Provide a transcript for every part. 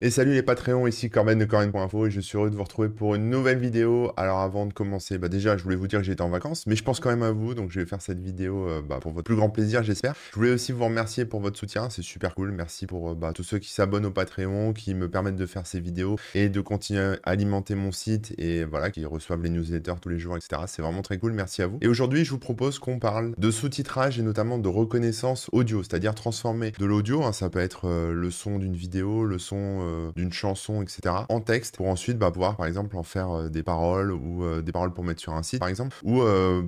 Et salut les Patreons, ici Corben de Corben.info et je suis heureux de vous retrouver pour une nouvelle vidéo. Alors avant de commencer, bah déjà je voulais vous dire que j'étais en vacances, mais je pense quand même à vous, donc je vais faire cette vidéo euh, bah, pour votre plus grand plaisir j'espère. Je voulais aussi vous remercier pour votre soutien, c'est super cool, merci pour euh, bah, tous ceux qui s'abonnent au Patreon, qui me permettent de faire ces vidéos et de continuer à alimenter mon site et voilà, qui reçoivent les newsletters tous les jours, etc. C'est vraiment très cool, merci à vous. Et aujourd'hui je vous propose qu'on parle de sous-titrage et notamment de reconnaissance audio, c'est-à-dire transformer de l'audio, hein. ça peut être euh, le son d'une vidéo, le son euh, d'une chanson, etc., en texte, pour ensuite bah, pouvoir, par exemple, en faire euh, des paroles ou euh, des paroles pour mettre sur un site, par exemple, ou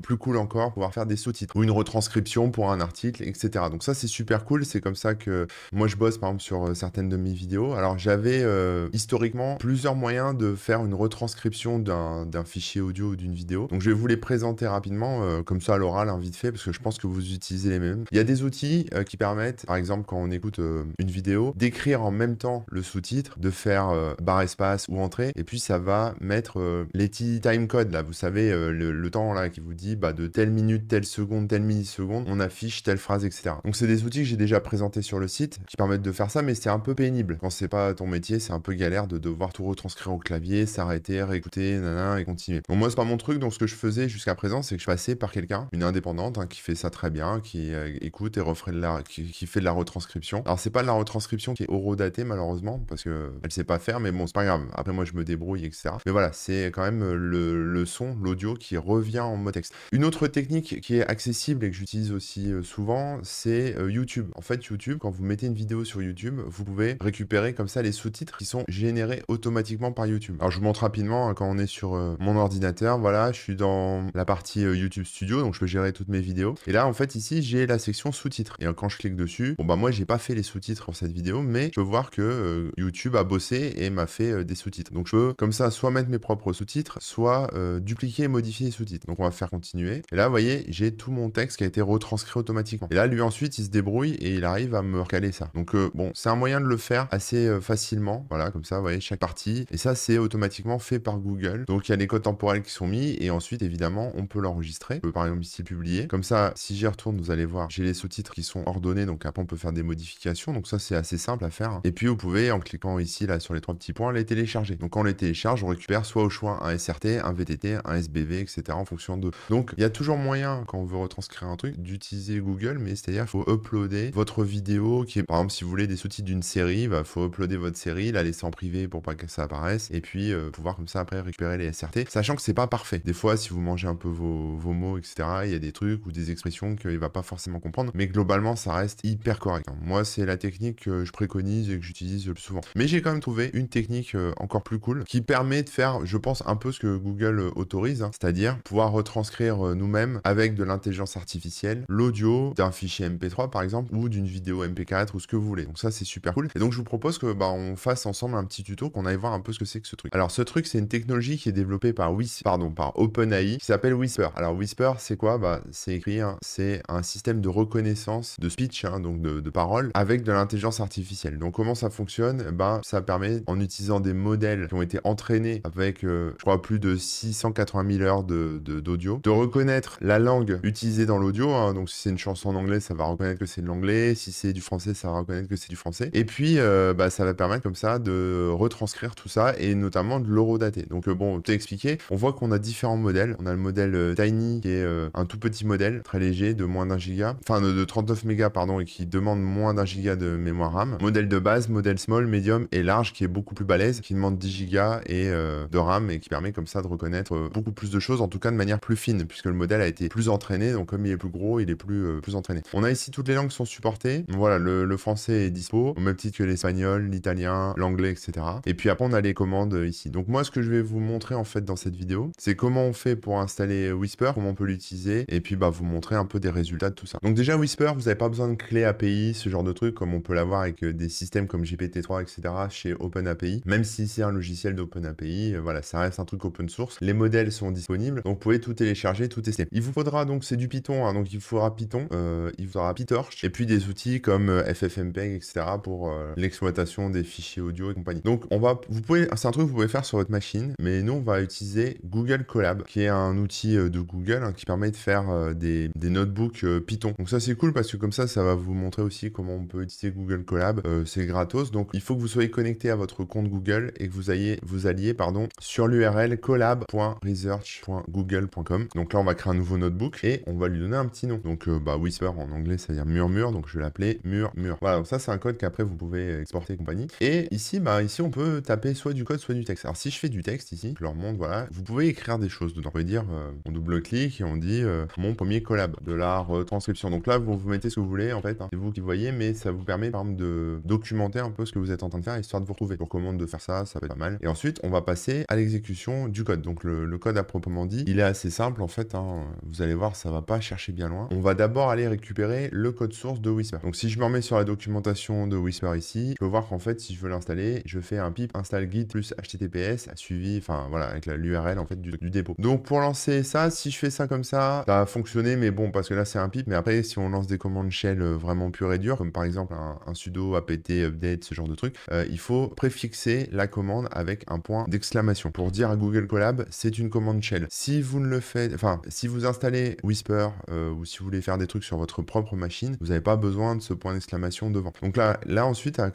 plus cool encore, pouvoir faire des sous-titres ou une retranscription pour un article, etc. Donc ça, c'est super cool. C'est comme ça que moi, je bosse, par exemple, sur certaines de mes vidéos. Alors, j'avais historiquement plusieurs moyens de faire une retranscription d'un fichier audio ou d'une vidéo. Donc, je vais vous les présenter rapidement, comme ça, à l'oral, hein, vite fait, parce que je pense que vous utilisez les mêmes. Il y a des outils qui permettent, par exemple, quand on écoute une vidéo, d'écrire en même temps le sous-titre de faire euh, barre espace ou entrée, et puis ça va mettre euh, les petits codes là, vous savez, euh, le, temps là qui vous dit bah, de telle minute, telle seconde, telle milliseconde, on affiche telle phrase, etc. Donc c'est des outils que j'ai déjà présenté sur le site qui permettent de faire ça, mais c'est un peu pénible. Quand c'est pas ton métier, c'est un peu galère de devoir tout retranscrire au clavier, s'arrêter, réécouter, nanana, et continuer. Bon, moi c'est pas mon truc, donc ce que je faisais jusqu'à présent, c'est que je passais par quelqu'un, une indépendante, hein, qui fait ça très bien, qui écoute et refait de la, qui, qui, fait de la retranscription. Alors c'est pas de la retranscription qui est horodatée malheureusement, parce parce elle sait pas faire, mais bon, c'est pas grave. Après, moi, je me débrouille, etc. Mais voilà, c'est quand même euh, le, son, l'audio qui revient en mot texte. Une autre technique qui est accessible et que j'utilise aussi euh, souvent, c'est euh, YouTube. En fait, YouTube, quand vous mettez une vidéo sur YouTube, vous pouvez récupérer comme ça les sous-titres qui sont générés automatiquement par YouTube. Alors, je vous montre rapidement hein, quand on est sur mon ordinateur. Voilà, je suis dans la partie YouTube Studio, donc je peux gérer toutes mes vidéos. Et là, en fait, ici, j'ai la section sous-titres. Et quand je clique dessus, bon, bah, moi, j'ai pas fait les sous-titres pour cette vidéo, mais je peux voir que YouTube YouTube a bossé et m'a fait euh, des sous-titres. Donc je peux comme ça soit mettre mes propres sous-titres, soit euh, dupliquer et modifier les sous-titres. Donc on va faire continuer. Et là, vous voyez, j'ai tout mon texte qui a été retranscrit automatiquement. Et là, lui ensuite, il se débrouille et il arrive à me recaler ça. Donc euh, bon, c'est un moyen de le faire assez facilement. Voilà, comme ça, vous voyez, chaque partie. Et ça, c'est automatiquement fait par Google. Donc il y a les codes temporels qui sont mis et ensuite, évidemment, on peut l'enregistrer. On peut par exemple ici publier. Comme ça, si j'y retourne, vous allez voir, j'ai les sous-titres qui sont ordonnés. Donc après, on peut faire des modifications. Donc ça, c'est assez simple à faire. Hein. Et puis, vous pouvez en cliquant ici, là, sur les trois petits points, les télécharger. Donc quand on les télécharge, on récupère soit au choix un SRT, un VTT, un SBV, etc. en fonction de. Donc il y a toujours moyen, quand on veut retranscrire un truc, d'utiliser Google, mais c'est-à-dire faut uploader votre vidéo qui est, par exemple, si vous voulez des sous-titres d'une série, va bah, faut uploader votre série, la laisser en privé pour pas que ça apparaisse, et puis euh, pouvoir comme ça après récupérer les SRT, sachant que c'est pas parfait. Des fois, si vous mangez un peu vos, vos mots, etc., il y a des trucs ou des expressions qu'il va pas forcément comprendre, mais globalement, ça reste hyper correct. Moi, c'est la technique que je préconise et que j'utilise le plus souvent mais j'ai quand même trouvé une technique euh, encore plus cool qui permet de faire, je pense, un peu ce que Google euh, autorise, hein. c'est-à-dire pouvoir retranscrire euh, nous-mêmes avec de l'intelligence artificielle l'audio d'un fichier MP3 par exemple ou d'une vidéo MP4 ou ce que vous voulez. Donc ça c'est super cool. Et donc je vous propose que bah, on fasse ensemble un petit tuto qu'on aille voir un peu ce que c'est que ce truc. Alors ce truc c'est une technologie qui est développée par pardon par OpenAI qui s'appelle Whisper. Alors Whisper c'est quoi Bah c'est écrit hein, c'est un système de reconnaissance de speech hein, donc de, de parole avec de l'intelligence artificielle. Donc comment ça fonctionne ben, ça permet, en utilisant des modèles qui ont été entraînés avec, euh, je crois, plus de 680 000 heures d'audio, de, de, reconnaître la langue utilisée dans l'audio. Hein. donc, si c'est une chanson en anglais, ça va reconnaître que c'est de l'anglais. Si c'est du français, ça va reconnaître que c'est du français. Et puis, euh, bah, ça va permettre comme ça de retranscrire tout ça et notamment de l'eurodater. Donc, euh, bon, t'ai expliqué, on voit qu'on a différents modèles. On a le modèle Tiny qui est un tout petit modèle, très léger, de moins d'un giga, enfin de, de 39 mégas, pardon, et qui demande moins d'un giga de mémoire RAM. Modèle de base, modèle small, mais et large qui est beaucoup plus balèze, qui demande 10 gigas et euh, de RAM et qui permet comme ça de reconnaître euh, beaucoup plus de choses, en tout cas de manière plus fine, puisque le modèle a été plus entraîné. Donc comme il est plus gros, il est plus, euh, plus entraîné. On a ici toutes les langues qui sont supportées. Voilà, le, français est dispo, au même titre que l'espagnol, l'italien, l'anglais, etc. Et puis après, on a les commandes ici. Donc moi, ce que je vais vous montrer en fait dans cette vidéo, c'est comment on fait pour installer Whisper, comment on peut l'utiliser, et puis bah vous montrer un peu des résultats de tout ça. Donc déjà Whisper, vous n'avez pas besoin de clé API, ce genre de truc, comme on peut l'avoir avec des systèmes comme GPT-3, etc etc. chez OpenAPI. Même si c'est un logiciel d'OpenAPI, API, euh, voilà, ça reste un truc open source. Les modèles sont disponibles, donc vous pouvez tout télécharger, tout tester. Il vous faudra donc, c'est du Python, hein, donc il vous faudra Python, euh, il vous faudra PyTorch, et puis des outils comme euh, FFmpeg, etc. pour l'exploitation des fichiers audio et compagnie. Donc on va, vous pouvez, c'est un truc que vous pouvez faire sur votre machine, mais nous on va utiliser Google Collab, qui est un outil de Google hein, qui permet de faire des, des, notebooks Python. Donc ça c'est cool parce que comme ça, ça va vous montrer aussi comment on peut utiliser Google Collab. c'est gratos, donc il faut que vous soyez connecté à votre compte Google et que vous, ayez, vous alliez pardon, sur l'URL collab.research.google.com. Donc là, on va créer un nouveau notebook et on va lui donner un petit nom. Donc euh, bah, Whisper en anglais, c'est-à-dire murmure. Donc je vais l'appeler murmure. Voilà, ça, c'est un code qu'après vous pouvez exporter compagnie. Et ici, bah, ici, on peut taper soit du code, soit du texte. Alors si je fais du texte ici, je leur montre, voilà, vous pouvez écrire des choses dedans. On peut dire, euh, on double-clique et on dit euh, mon premier collab de la retranscription. Donc là, vous, vous mettez ce que vous voulez, en fait. Hein. C'est vous qui voyez, mais ça vous permet, par exemple, de documenter un peu ce que vous êtes en en train de faire, histoire de vous retrouver. Pour commande de faire ça, ça va être pas mal. Et ensuite, on va passer à l'exécution du code. Donc le, code à proprement dit, il est assez simple en fait. Hein. Vous allez voir, ça va pas chercher bien loin. On va d'abord aller récupérer le code source de Whisper. Donc si je me remets sur la documentation de Whisper ici, je peux voir qu'en fait, si je veux l'installer, je fais un pip install git plus https suivi, enfin voilà, avec l'URL en fait du, dépôt. Donc pour lancer ça, si je fais ça comme ça, ça a fonctionné, mais bon, parce que là c'est un pip. Mais après, si on lance des commandes shell euh, vraiment pure et dure, comme par exemple un, un sudo apt update, ce genre de truc, euh, il faut préfixer la commande avec un point d'exclamation pour dire à Google Collab, c'est une commande shell. Si vous ne le faites, enfin si vous installez Whisper euh, ou si vous voulez faire des trucs sur votre propre machine, vous n'avez pas besoin de ce point d'exclamation devant. Donc là, là ensuite à,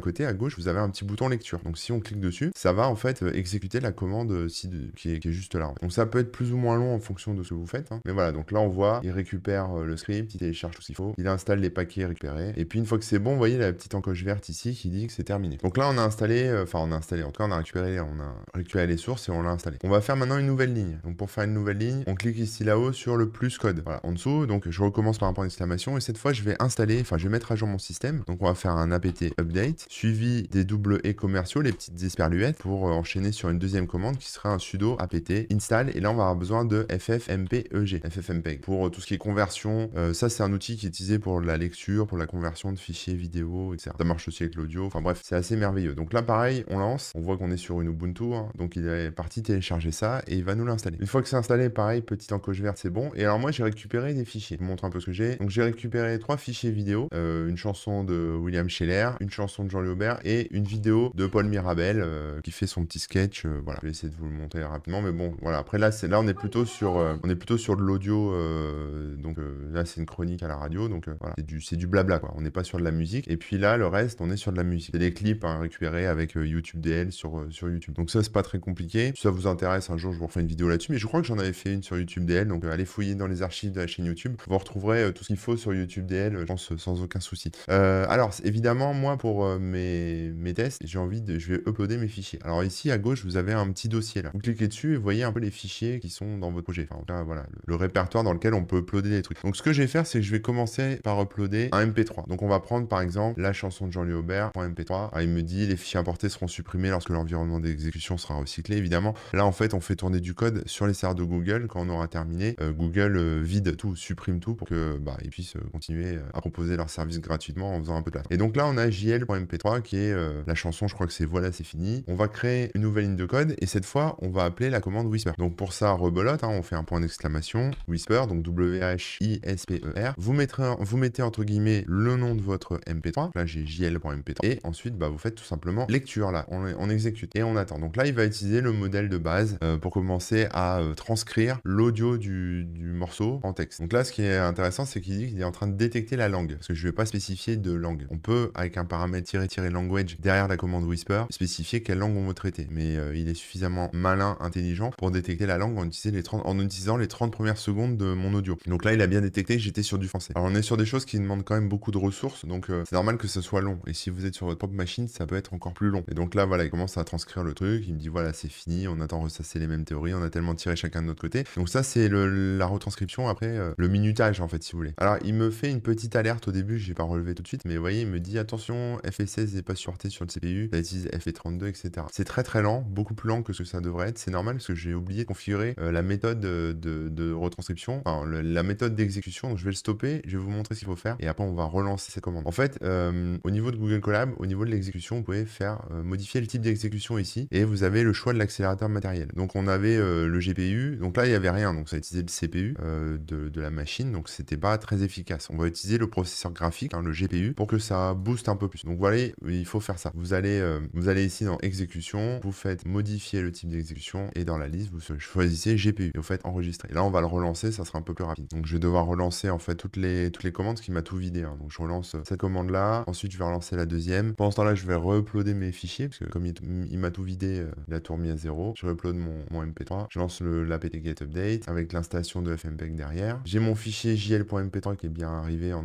côté à gauche, vous avez un petit bouton lecture. Donc si on clique dessus, ça va en fait euh, exécuter la commande qui, est, juste là. Donc ça peut être plus ou moins long en fonction de ce que vous faites. Hein. Mais voilà, donc là on voit, il récupère le script, il télécharge tout ce qu'il faut, il installe les paquets récupérés. Et puis une fois que c'est bon, vous voyez la petite encoche verte ici qui dit que terminé. Donc là, on a installé, euh, enfin, on a installé, en tout cas, on a récupéré, on a récupéré les sources et on l'a installé. On va faire maintenant une nouvelle ligne. Donc pour faire une nouvelle ligne, on clique ici là-haut sur le plus code. Voilà, en dessous. Donc je recommence par un point d'exclamation et cette fois, je vais installer, enfin, je vais mettre à jour mon système. Donc on va faire un apt update suivi des doubles et commerciaux, les petites esperluettes pour euh, enchaîner sur une deuxième commande qui sera un sudo apt install et là, on va avoir besoin de ffmpeg, ffmpeg pour euh, tout ce qui est conversion. ça, c'est un outil qui est utilisé pour la lecture, pour la conversion de fichiers vidéo, etc. Ça marche aussi avec l'audio bref, c'est assez merveilleux. Donc là, pareil, on lance, on voit qu'on est sur une Ubuntu, hein. donc il est parti télécharger ça et il va nous l'installer. Une fois que c'est installé, pareil, petite encoche verte, c'est bon. Et alors moi, j'ai récupéré des fichiers. Je vous montre un peu ce que j'ai. Donc j'ai récupéré trois fichiers vidéo, euh, une chanson de William Scheller, une chanson de Jean-Louis et une vidéo de Paul Mirabel euh, qui fait son petit sketch. Euh, voilà, je vais essayer de vous le montrer rapidement, mais bon, voilà. Après là, c'est là, on est plutôt sur, on est plutôt sur de l'audio. donc là, c'est une chronique à la radio, donc voilà, c'est du, c'est du blabla On n'est pas sur de la musique. Et puis là, le reste, on est sur de la musique c'est des clips à hein, récupérer avec euh, YouTube DL sur, euh, sur YouTube. Donc ça, c'est pas très compliqué. Si ça vous intéresse, un jour, je vous refais une vidéo là-dessus. Mais je crois que j'en avais fait une sur YouTube DL. Donc euh, allez fouiller dans les archives de la chaîne YouTube. Vous retrouverez tout ce qu'il faut sur YouTube DL, je pense, sans aucun souci. alors, évidemment, moi, pour mes, mes tests, j'ai envie de... Je vais uploader mes fichiers. Alors ici, à gauche, vous avez un petit dossier là. Vous cliquez dessus et vous voyez un peu les fichiers qui sont dans votre projet. Enfin, voilà, le, répertoire dans lequel on peut uploader des trucs. Donc ce que je vais faire, c'est que je vais commencer par uploader un MP3. Donc on va prendre par exemple la chanson de Jean-Louis Aubert, ah, il me dit les fichiers importés seront supprimés lorsque l'environnement d'exécution sera recyclé, évidemment. Là, en fait, on fait tourner du code sur les serveurs de Google. Quand on aura terminé, euh, Google euh, vide tout, supprime tout pour que bah, ils puissent euh, continuer à proposer leurs services gratuitement en faisant un peu de place. Et donc là, on a JL.mp3 qui est la chanson, je crois que c'est voilà, c'est fini. On va créer une nouvelle ligne de code et cette fois, on va appeler la commande Whisper. Donc pour ça, rebelote, hein, on fait un point d'exclamation, Whisper, donc W-H-I-S-P-E-R. Vous, vous mettez entre guillemets le nom de votre MP3. Là, j'ai JL.mp3 et ensuite, bah, vous faites tout simplement lecture là, on, exécute et on attend. Donc là, il va utiliser le modèle de base euh, pour commencer à euh, transcrire l'audio du, morceau en texte. Donc là, ce qui est intéressant, c'est qu'il dit qu'il est en train de détecter la langue, parce que je ne vais pas spécifier de langue. On peut, avec un paramètre tirer language derrière la commande whisper, spécifier quelle langue on veut traiter. Mais euh, il est suffisamment malin, intelligent pour détecter la langue en utilisant les 30, en utilisant les 30 premières secondes de mon audio. Donc là, il a bien détecté que j'étais sur du français. Alors on est sur des choses qui demandent quand même beaucoup de ressources, donc c'est normal que ce soit long. Et si vous êtes sur votre propre machine, ça peut être encore plus long. Et donc là, voilà, il commence à transcrire le truc, il me dit voilà, c'est fini, on attend ressasser les mêmes théories, on a tellement tiré chacun de notre côté. Donc ça, c'est la retranscription après euh, le minutage, en fait, si vous voulez. Alors, il me fait une petite alerte au début, j'ai pas relevé tout de suite, mais vous voyez, il me dit attention, f 16 n'est pas surté sur le CPU, ça utilise f 32 etc. C'est très très lent, beaucoup plus lent que ce que ça devrait être, c'est normal parce que j'ai oublié de configurer euh, la méthode de, retranscription, enfin, la méthode d'exécution, donc je vais le stopper, je vais vous montrer ce qu'il faut faire, et après on va relancer cette commande. En fait, euh, au niveau de Google Collab, niveau de l'exécution, vous pouvez faire euh, modifier le type d'exécution ici et vous avez le choix de l'accélérateur matériel. Donc on avait euh, le GPU, donc là il n'y avait rien, donc ça utilisait le CPU euh, de, la machine, donc c'était pas très efficace. On va utiliser le processeur graphique, hein, le GPU, pour que ça booste un peu plus. Donc voilà, il faut faire ça. Vous allez, vous allez ici dans exécution, vous faites modifier le type d'exécution et dans la liste vous choisissez GPU et vous faites enregistrer. là on va le relancer, ça sera un peu plus rapide. Donc je vais devoir relancer en fait toutes les, toutes les commandes, qui m'a tout vidé. Hein. Donc je relance cette commande là, ensuite je vais relancer la deuxième, pendant ce temps-là, je vais re-uploader mes fichiers, parce que comme il, m'a tout vidé, euh, il a tout remis à zéro. Je re-upload mon, MP3, je lance l'apt get update avec l'installation de FMPEG derrière. J'ai mon fichier jl.mp3 qui est bien arrivé en,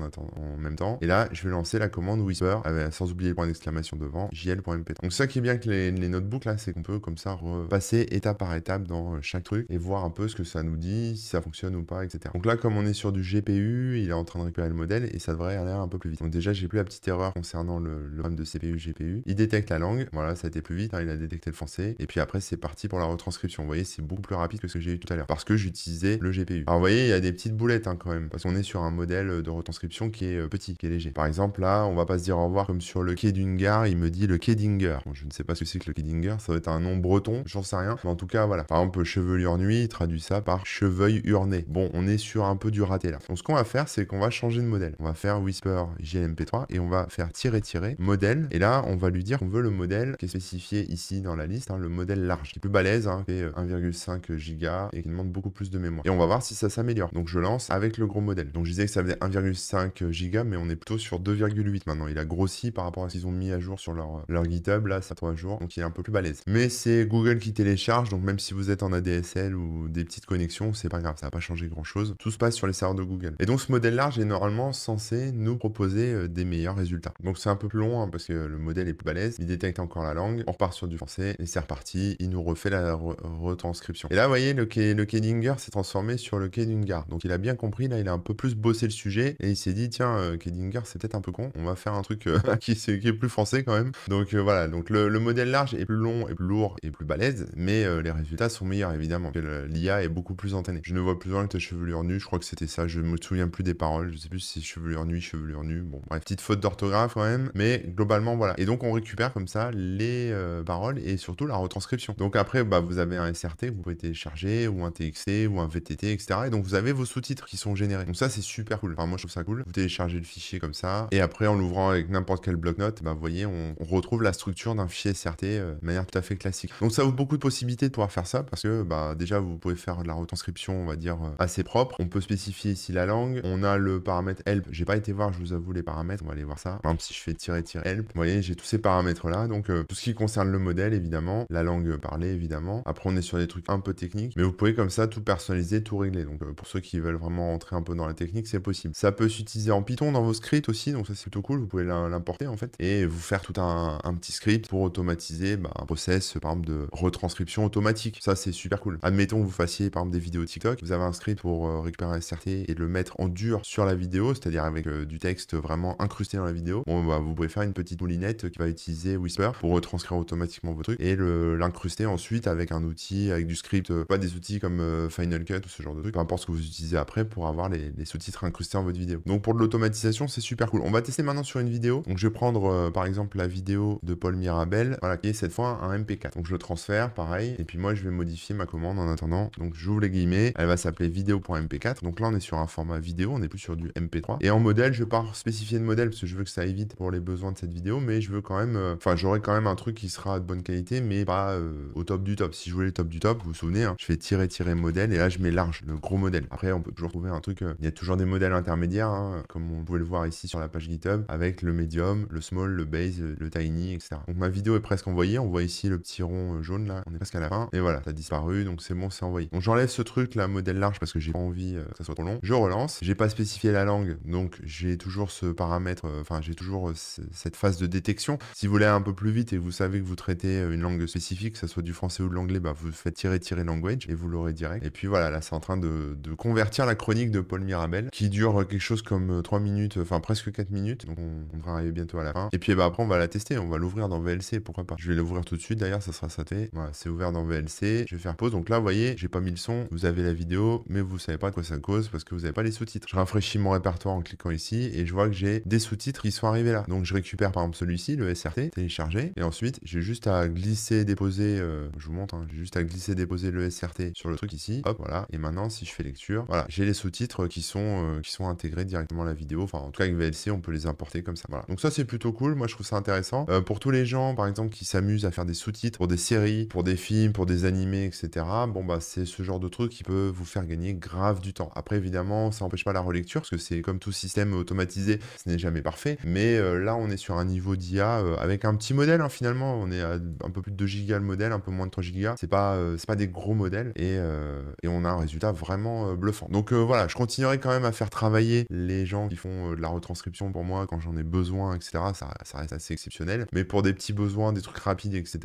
même temps. Et là, je vais lancer la commande whisper, avec, sans oublier le point d'exclamation devant, jl.mp3. Donc ça qui est bien avec les, notebooks là, c'est qu'on peut comme ça repasser étape par étape dans euh, chaque truc et voir un peu ce que ça nous dit, si ça fonctionne ou pas, etc. Donc là, comme on est sur du GPU, il est en train de récupérer le modèle et ça devrait aller un peu plus vite. Donc déjà, j'ai plus la petite erreur concernant le, le CPU, GPU. Il détecte la langue, voilà, ça a été plus vite, hein, il a détecté le français. Et puis après, c'est parti pour la retranscription. Vous voyez, c'est beaucoup plus rapide que ce que j'ai eu tout à l'heure parce que j'utilisais le GPU. Alors, vous voyez, il y a des petites boulettes hein, quand même parce qu'on est sur un modèle de retranscription qui est euh, petit, qui est léger. Par exemple, là, on va pas se dire au revoir comme sur le quai d'une gare, il me dit le Kedinger. je ne sais pas ce que c'est que le Kedinger, ça doit être un nom breton, j'en sais rien. Mais en tout cas, voilà. Par exemple, chevelure nuit, il traduit ça par cheveuil urné. Bon, on est sur un peu du raté là. Donc, ce qu'on va faire, c'est qu'on va changer de modèle. On va faire Whisper JLMP3 et on va faire tirer tirer modèle et là, on va lui dire qu'on veut le modèle qui est spécifié ici dans la liste, hein, le modèle large, qui est plus balèze, hein, qui fait 1,5 euh, giga et qui demande beaucoup plus de mémoire. Et on va voir si ça s'améliore. Donc je lance avec le gros modèle. Donc je disais que ça faisait 1,5 giga, mais on est plutôt sur 2,8 maintenant. Il a grossi par rapport à ce qu'ils ont mis à jour sur leur, GitHub, là, ça 3 jours, donc il est un peu plus balèze. Mais c'est Google qui télécharge, donc même si vous êtes en ADSL ou des petites connexions, c'est pas grave, ça va pas changer grand chose. Tout se passe sur les serveurs de Google. Et donc ce modèle large est normalement censé nous proposer euh, des meilleurs résultats. Donc c'est un peu plus long, parce que le modèle est plus balèze. Il détecte encore la langue, on repart sur du français et c'est reparti. Il nous refait la retranscription. Et là, vous voyez, le, K Kedinger s'est transformé sur le Kedinger, Donc il a bien compris, là, il a un peu plus bossé le sujet et il s'est dit, tiens, euh, Kedinger, c'est peut-être un peu con. On va faire un truc euh, qui, est, plus français quand même. Donc euh, voilà, donc le, modèle large est plus long et plus lourd et plus balèze, mais euh, les résultats sont meilleurs évidemment. L'IA est beaucoup plus entraînée. Je ne vois plus loin que tes chevelure nue. Je crois que c'était ça. Je me souviens plus des paroles. Je sais plus si chevelure nue, chevelure nue. Bon, bref, petite faute d'orthographe quand même, mais globalement, voilà. Et donc, on récupère comme ça les euh, paroles et surtout la retranscription. Donc après, bah, vous avez un SRT que vous pouvez télécharger ou un TXT ou un VTT, etc. Et donc, vous avez vos sous-titres qui sont générés. Donc ça, c'est super cool. Enfin, moi, je trouve ça cool. Vous téléchargez le fichier comme ça et après, en l'ouvrant avec n'importe quel bloc-notes, bah, vous voyez, on, retrouve la structure d'un fichier SRT euh, de manière tout à fait classique. Donc ça vous beaucoup de possibilités de pouvoir faire ça parce que bah, déjà, vous pouvez faire de la retranscription, on va dire, euh, assez propre. On peut spécifier ici la langue. On a le paramètre help. J'ai pas été voir, je vous avoue, les paramètres. On va aller voir ça. Par exemple, si je fais tirer, tirer vous voyez, j'ai tous ces paramètres-là. Donc, euh, tout ce qui concerne le modèle, évidemment, la langue parlée, évidemment. Après, on est sur des trucs un peu techniques, mais vous pouvez comme ça tout personnaliser, tout régler. Donc, euh, pour ceux qui veulent vraiment entrer un peu dans la technique, c'est possible. Ça peut s'utiliser en Python dans vos scripts aussi, donc ça c'est plutôt cool. Vous pouvez l'importer en fait et vous faire tout un, petit script pour automatiser bah, un process, par exemple, de retranscription automatique. Ça, c'est super cool. Admettons que vous fassiez par exemple des vidéos TikTok, vous avez un script pour euh, récupérer un SRT et le mettre en dur sur la vidéo, c'est-à-dire avec du texte vraiment incrusté dans la vidéo. Bon, bah, vous pouvez faire une petite petite moulinette qui va utiliser Whisper pour retranscrire automatiquement vos trucs et l'incruster ensuite avec un outil, avec du script, euh, pas des outils comme euh, Final Cut ou ce genre de truc, peu importe ce que vous utilisez après pour avoir les, sous-titres incrustés en votre vidéo. Donc pour de l'automatisation, c'est super cool. On va tester maintenant sur une vidéo. Donc je vais prendre euh, par exemple la vidéo de Paul Mirabel, voilà, qui est cette fois un MP4. Donc je le transfère, pareil, et puis moi je vais modifier ma commande en attendant. Donc j'ouvre les guillemets, elle va s'appeler vidéo.mp4. Donc là on est sur un format vidéo, on n'est plus sur du MP3. Et en modèle, je vais pas spécifier de modèle parce que je veux que ça évite pour les besoins de cette vidéo, mais je veux quand même. Euh, enfin, j'aurai quand même un truc qui sera de bonne qualité, mais pas euh, au top du top. Si je voulais le top du top, vous vous souvenez, hein, je fais tirer, tirer modèle, et là, je mets large, le gros modèle. Après, on peut toujours trouver un truc. Euh, il y a toujours des modèles intermédiaires, hein, comme on pouvait le voir ici sur la page GitHub, avec le medium, le small, le base, le tiny, etc. Donc ma vidéo est presque envoyée. On voit ici le petit rond jaune là. On est presque à la fin. Et voilà, ça a disparu. Donc c'est bon, c'est envoyé. Donc j'enlève ce truc là, modèle large, parce que j'ai pas envie que ça soit trop long. Je relance. J'ai pas spécifié la langue. Donc j'ai toujours ce paramètre, enfin j'ai toujours cette phase de détection. Si vous voulez un peu plus vite et vous savez que vous traitez euh, une langue spécifique, que ce soit du français ou de l'anglais, bah, vous faites tirer tirer language et vous l'aurez direct. Et puis voilà, là c'est en train de, de, convertir la chronique de Paul Mirabel qui dure euh, quelque chose comme 3 euh, minutes, enfin presque 4 minutes. Donc on, va arriver bientôt à la fin. Et puis bah, après on va la tester, on va l'ouvrir dans VLC, pourquoi pas. Je vais l'ouvrir tout de suite d'ailleurs, ça sera saté, Voilà, c'est ouvert dans VLC. Je vais faire pause. Donc là, vous voyez, j'ai pas mis le son, vous avez la vidéo, mais vous savez pas de quoi ça cause parce que vous avez pas les sous-titres. Je rafraîchis mon répertoire en cliquant ici et je vois que j'ai des sous-titres qui sont arrivés là. Donc je récupère par exemple celui-ci, le SRT, télécharger. Et ensuite, j'ai juste à glisser, déposer, euh, je vous montre, hein, j'ai juste à glisser, déposer le SRT sur le truc ici. Hop, voilà. Et maintenant, si je fais lecture, voilà, j'ai les sous-titres qui sont euh, qui sont intégrés directement à la vidéo. Enfin, en tout cas, avec VLC, on peut les importer comme ça. Voilà. Donc ça, c'est plutôt cool. Moi, je trouve ça intéressant. Euh, pour tous les gens, par exemple, qui s'amusent à faire des sous-titres pour des séries, pour des films, pour des animés, etc. Bon, bah, c'est ce genre de truc qui peut vous faire gagner grave du temps. Après, évidemment, ça n'empêche pas la relecture parce que c'est comme tout système automatisé, ce n'est jamais parfait. Mais là, on est sur un un niveau d'IA euh, avec un petit modèle hein, finalement. On est à un peu plus de 2 gigas le modèle, un peu moins de 3 gigas. C'est pas, euh, c'est pas des gros modèles et, euh, et, on a un résultat vraiment bluffant. Donc voilà, je continuerai quand même à faire travailler les gens qui font de la retranscription pour moi quand j'en ai besoin, etc. Ça, ça, reste assez exceptionnel. Mais pour des petits besoins, des trucs rapides, etc.,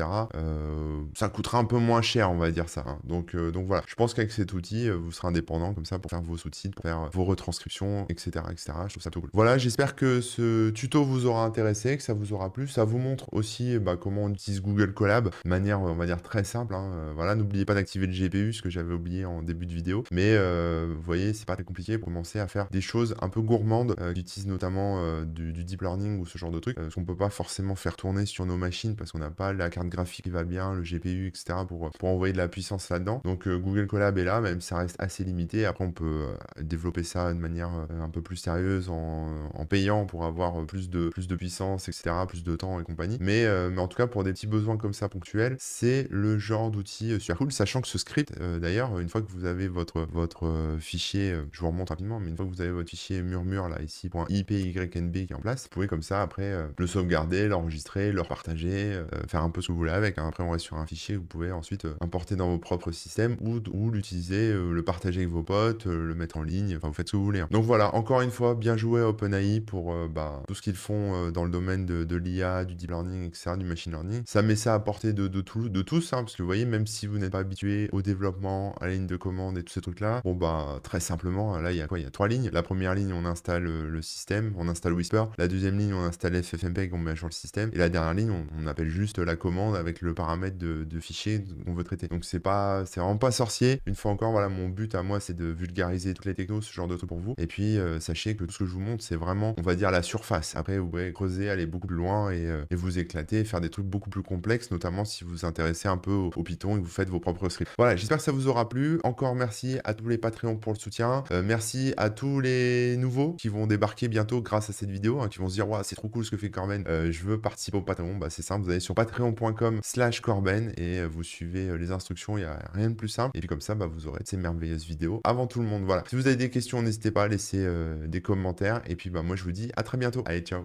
ça coûtera un peu moins cher, on va dire ça. Hein. Donc, donc voilà, je pense qu'avec cet outil, vous serez indépendant comme ça pour faire vos sous-titres, pour faire vos retranscriptions, etc., etc. Je trouve ça tout cool. Voilà, j'espère que ce tuto vous aura intéressé que ça vous aura plu. Ça vous montre aussi eh ben, comment on utilise Google Collab, de manière, on va dire, très simple. Hein. Euh, voilà, n'oubliez pas d'activer le GPU, ce que j'avais oublié en début de vidéo. Mais euh, vous voyez, c'est pas très compliqué pour commencer à faire des choses un peu gourmandes, euh, notamment euh, du, deep learning ou ce genre de trucs, ce qu'on peut pas forcément faire tourner sur nos machines parce qu'on n'a pas la carte graphique qui va bien, le GPU, etc. pour, pour envoyer de la puissance là-dedans. Donc Google Collab est là, même ça reste assez limité. Après, on peut développer ça de manière un peu plus sérieuse en, en payant pour avoir plus de, plus de puissance etc., plus de temps et compagnie. Mais, euh, mais en tout cas, pour des petits besoins comme ça ponctuels, c'est le genre d'outil euh, super cool, sachant que ce script, euh, d'ailleurs, une fois que vous avez votre, votre fichier, je vous remonte rapidement, mais une fois que vous avez votre fichier murmure là, ici, point IPYNB qui est en place, vous pouvez comme ça après le sauvegarder, l'enregistrer, le repartager, faire un peu ce que vous voulez avec. Hein. Après, on reste sur un fichier que vous pouvez ensuite importer dans vos propres systèmes ou, l'utiliser, le partager avec vos potes, le mettre en ligne, enfin, vous faites ce que vous voulez. Hein. Donc voilà, encore une fois, bien joué à OpenAI pour bah, tout ce qu'ils font dans le domaine de, l'IA, du deep learning, etc., du machine learning, ça met ça à portée de, de, tout, de tous, hein, parce que vous voyez, même si vous n'êtes pas habitué au développement, à la ligne de commande et tous ces trucs-là, bon bah très simplement, là il y a quoi Il y a trois lignes. La première ligne, on installe euh, le système, on installe Whisper. La deuxième ligne, on installe FFmpeg, on met à jour le système. Et la dernière ligne, on, appelle juste la commande avec le paramètre de, fichier qu'on veut traiter. Donc c'est pas, c'est vraiment pas sorcier. Une fois encore, voilà, mon but à moi, c'est de vulgariser toutes les technos, ce genre de trucs pour vous. Et puis euh, sachez que tout ce que je vous montre, c'est vraiment, on va dire la surface. Après, vous pouvez creuser aller beaucoup plus loin euh, et, vous éclater, faire des trucs beaucoup plus complexes, notamment si vous vous intéressez un peu au, Python et que vous faites vos propres scripts. Voilà, j'espère que ça vous aura plu. Encore merci à tous les Patreons pour le soutien. Euh, merci à tous les nouveaux qui vont débarquer bientôt grâce à cette vidéo, hein, qui vont se dire, c'est trop cool ce que fait Corben, euh, je veux participer au Patreon. Bah, c'est simple, vous allez sur patreon.com slash Corben et vous suivez les instructions, il n'y a rien de plus simple. Et puis comme ça, bah, vous aurez ces merveilleuses vidéos avant tout le monde. Voilà. Si vous avez des questions, n'hésitez pas à laisser des commentaires. Et puis bah, moi, je vous dis à très bientôt. Allez, ciao